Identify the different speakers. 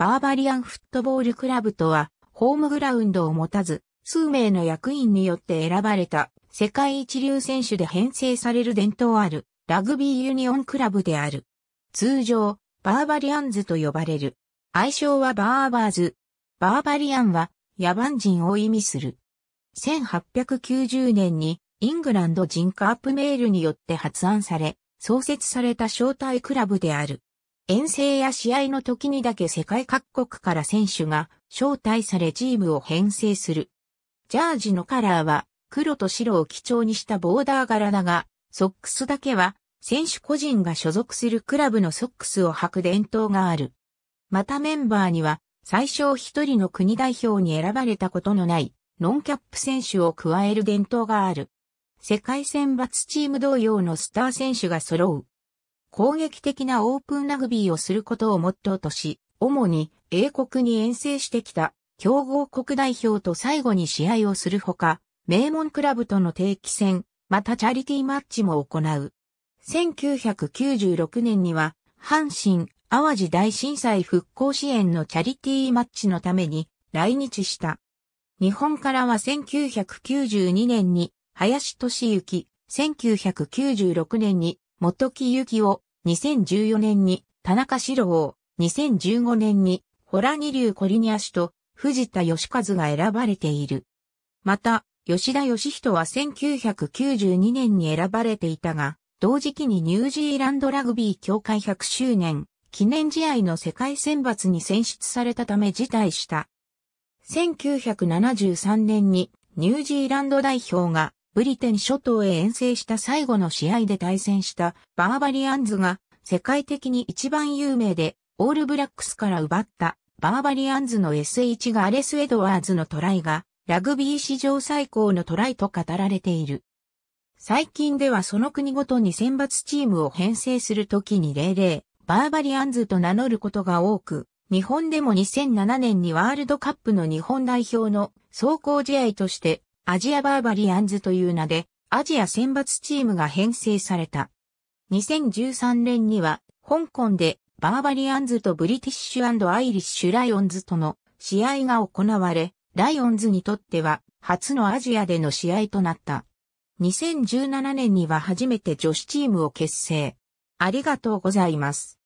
Speaker 1: バーバリアンフットボールクラブとは、ホームグラウンドを持たず、数名の役員によって選ばれた、世界一流選手で編成される伝統ある、ラグビーユニオンクラブである。通常、バーバリアンズと呼ばれる。愛称はバーバーズ。バーバリアンは、野蛮人を意味する。1890年に、イングランド人カープメールによって発案され、創設された招待クラブである。遠征や試合の時にだけ世界各国から選手が招待されチームを編成する。ジャージのカラーは黒と白を基調にしたボーダー柄だが、ソックスだけは選手個人が所属するクラブのソックスを履く伝統がある。またメンバーには最小一人の国代表に選ばれたことのないノンキャップ選手を加える伝統がある。世界選抜チーム同様のスター選手が揃う攻撃的なオープンラグビーをすることをモットーとし、主に英国に遠征してきた強豪国代表と最後に試合をするほか、名門クラブとの定期戦、またチャリティーマッチも行う。1996年には、阪神・淡路大震災復興支援のチャリティーマッチのために来日した。日本からは1992年に、林俊之、1996年に元木幸を2014年に田中志郎を2015年にホラ二流コリニア氏と藤田義和が選ばれている。また、吉田義人は1992年に選ばれていたが、同時期にニュージーランドラグビー協会100周年記念試合の世界選抜に選出されたため辞退した。1973年にニュージーランド代表がブリテン諸島へ遠征した最後の試合で対戦したバーバリアンズが世界的に一番有名でオールブラックスから奪ったバーバリアンズの S1 がアレス・エドワーズのトライがラグビー史上最高のトライと語られている。最近ではその国ごとに選抜チームを編成するときに00、バーバリアンズと名乗ることが多く、日本でも2007年にワールドカップの日本代表の走行試合としてアジアバーバリアンズという名で、アジア選抜チームが編成された。2013年には、香港で、バーバリアンズとブリティッシュアイリッシュライオンズとの試合が行われ、ライオンズにとっては、初のアジアでの試合となった。2017年には初めて女子チームを結成。ありがとうございます。